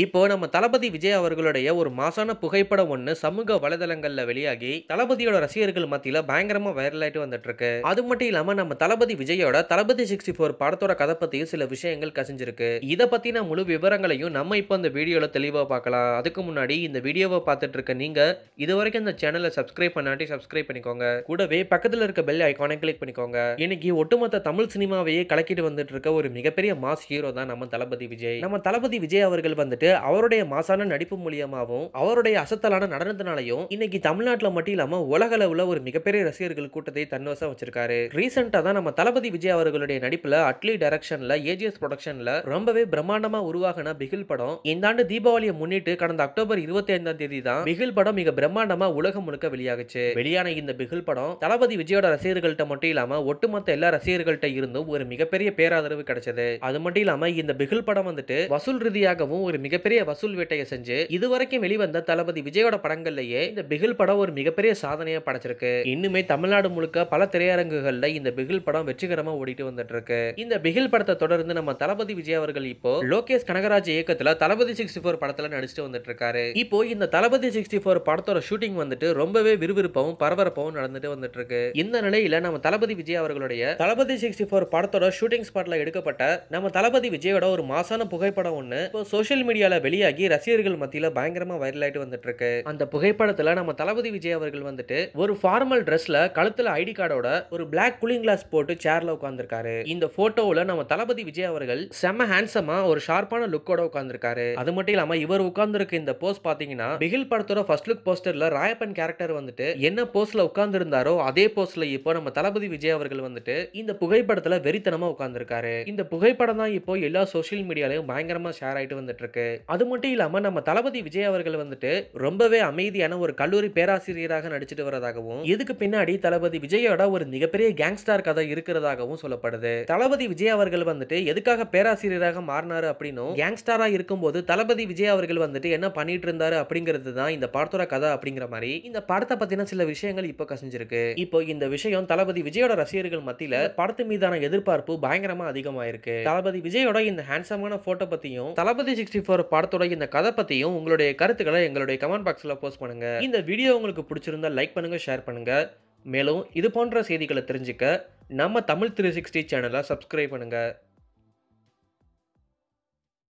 இப்போ நம்ம தளபதி விஜய் அவர்களுடைய ஒரு மாசான புகைப்படம் ஒன்று சமூக வலைதளங்களில் வெளியாகி தளபதியோட ரசிகர்கள் மத்தியில் பயங்கரமா வைரல் ஆயிட்டு வந்துட்டு இருக்கு அது மட்டும் இல்லாம நம்ம தளபதி விஜயோட தளபதி சிக்ஸ்டி ஃபோர் படத்தோட கதை பத்தியும் சில விஷயங்கள் கசிஞ்சிருக்கு இதை பத்தின முழு விவரங்களையும் நம்ம இப்போ இந்த வீடியோல தெளிவாக பார்க்கலாம் அதுக்கு முன்னாடி இந்த வீடியோவை பார்த்துட்டு இருக்க நீங்க இது வரைக்கும் இந்த சேனலை சப்ஸ்கிரைப் பண்ணாட்டி சப்ஸ்கிரைப் பண்ணிக்கோங்க கூடவே பக்கத்தில் இருக்க பெல் ஐக்கானை கிளிக் பண்ணிக்கோங்க இன்னைக்கு ஒட்டுமொத்த தமிழ் சினிமாவையே கலக்கிட்டு வந்துட்டு இருக்க ஒரு மிகப்பெரிய மாஸ் ஹீரோ தான் நம்ம தளபதி விஜய் நம்ம தளபதி விஜய் அவர்கள் வந்துட்டு வந்துட்டு அவருடைய மாசான நடிப்பு மூலியமாகவும் அவருடைய அசத்தலான நடனத்தினாலையும் இன்னைக்கு தமிழ்நாட்டில் மட்டும் இல்லாமல் உலக அளவுல ஒரு மிகப்பெரிய ரசிகர்கள் கூட்டத்தை தன்வசம் வச்சிருக்காரு ரீசெண்டா தான் நம்ம தளபதி விஜய் அவர்களுடைய நடிப்பில் அட்லி டைரக்ஷன்ல ஏஜிஎஸ் ப்ரொடக்ஷன்ல ரொம்பவே பிரம்மாண்டமாக உருவாகின பிகில் படம் இந்த ஆண்டு தீபாவளியை முன்னிட்டு கடந்த அக்டோபர் இருபத்தி ஐந்தாம் தேதி தான் பிகில் படம் மிக பிரம்மாண்டமாக உலகம் முழுக்க வெளியாகுச்சு வெளியான இந்த பிகில் படம் தளபதி விஜயோட ரசிகர்கள்ட்ட மட்டும் இல்லாமல் ஒட்டுமொத்த எல்லா ரசிகர்கள்ட்ட இருந்தும் ஒரு மிகப்பெரிய பேராதரவு கிடைச்சது அது மட்டும் இல்லாமல் இந்த பிகில் படம் வந்துட்டு வசூல் ரீதியாகவும் ஒரு மிக மிகப்பெரிய வசூல் வேட்டையை செஞ்சு இதுவரைக்கும் வெளிவந்த தளபதி விஜயோட படங்கள்லயே இந்த பிகில் படம் ஒரு மிகப்பெரிய சாதனையை படைச்சிருக்கு இன்னுமே தமிழ்நாடு முழுக்க பல திரையரங்குகள்ல இந்த பிகில் படம் வெற்றிகரமா ஓடிட்டு வந்துட்டு இருக்கு இந்த பிகில் படத்தை தொடர்ந்து நம்ம தளபதி விஜய் அவர்கள் இப்போ லோகேஷ் கனகராஜ் இயக்கத்துல தளபதி சிக்ஸ்டி போர் படத்துல நடிச்சுட்டு வந்துட்டு இருக்காரு இப்போ இந்த தளபதி சிக்ஸ்டி போர் படத்தோட ஷூட்டிங் வந்துட்டு ரொம்பவே விறுவிறுப்பாகவும் பரபரப்பவும் நடந்துட்டு வந்துட்டு இருக்கு இந்த நிலையில நம்ம தளபதி விஜய் அவர்களுடைய தளபதி சிக்ஸ்டி போர் படத்தோட ஷூட்டிங் ஸ்பாட்ல எடுக்கப்பட்ட நம்ம தளபதி விஜயோட ஒரு மாசான புகைப்படம் ஒன்று இப்போ சோசியல் மீடியா வீடியோல வெளியாகி ரசிகர்கள் மத்தியில பயங்கரமா வைரல் ஆயிட்டு வந்துட்டு இருக்கு அந்த புகைப்படத்துல நம்ம தளபதி விஜய் அவர்கள் வந்துட்டு ஒரு ஃபார்மல் ட்ரெஸ்ல கழுத்துல ஐடி கார்டோட ஒரு பிளாக் கூலிங் கிளாஸ் போட்டு சேர்ல உட்காந்துருக்காரு இந்த ஃபோட்டோவில் நம்ம தளபதி விஜய் அவர்கள் செம்ம ஹேண்ட்ஸமா ஒரு ஷார்ப்பான லுக்கோட உட்காந்துருக்காரு அது மட்டும் இல்லாம இவர் உட்காந்துருக்கு இந்த போஸ் பாத்தீங்கன்னா பிகில் படத்தோட ஃபர்ஸ்ட் லுக் போஸ்டர்ல ராயப்பன் கேரக்டர் வந்துட்டு என்ன போஸ்ல உட்காந்துருந்தாரோ அதே போஸ்ல இப்போ நம்ம தளபதி விஜய் அவர்கள் வந்துட்டு இந்த புகைப்படத்துல வெறித்தனமா உட்காந்துருக்காரு இந்த புகைப்படம் தான் இப்போ எல்லா சோசியல் மீடியாலையும் பயங்கரமா ஷேர் ஆயிட்டு வந்துட்டு இருக்கு அது மட்டும் இல்லாமல் நம்ம தளபதி விஜய் அவர்கள் வந்துட்டு ரொம்பவே அமைதியான ஒரு கல்லூரி பேராசிரியராக நடிச்சிட்டு வரதாகவும் இதுக்கு பின்னாடி தளபதி விஜயோட ஒரு மிகப்பெரிய கேங்ஸ்டார் கதை இருக்கிறதாகவும் சொல்லப்படுது தளபதி விஜய் அவர்கள் வந்துட்டு எதுக்காக பேராசிரியராக மாறினாரு அப்படின்னும் கேங்ஸ்டாரா இருக்கும்போது தளபதி விஜய் அவர்கள் வந்துட்டு என்ன பண்ணிட்டு இருந்தாரு அப்படிங்கிறது தான் இந்த படத்தோட கதை அப்படிங்கிற மாதிரி இந்த படத்தை பத்தின சில விஷயங்கள் இப்போ கசிஞ்சிருக்கு இப்போ இந்த விஷயம் தளபதி விஜயோட ரசிகர்கள் மத்தியில படத்து மீதான எதிர்பார்ப்பு பயங்கரமா அதிகமாயிருக்கு தளபதி விஜயோட இந்த ஹேண்ட்ஸமான போட்டோ பத்தியும் தளபதி சிக்ஸ்டி ஃபோர் படத்தோட இந்த கதை பற்றியும் உங்களுடைய கருத்துக்களை எங்களுடைய கமெண்ட் பாக்ஸில் போஸ்ட் பண்ணுங்கள் இந்த வீடியோ உங்களுக்கு பிடிச்சிருந்தா லைக் பண்ணுங்கள் ஷேர் பண்ணுங்கள் மேலும் இது போன்ற செய்திகளை தெரிஞ்சுக்க நம்ம தமிழ் த்ரீ சிக்ஸ்டி சேனலை சப்ஸ்கிரைப் பண்ணுங்கள்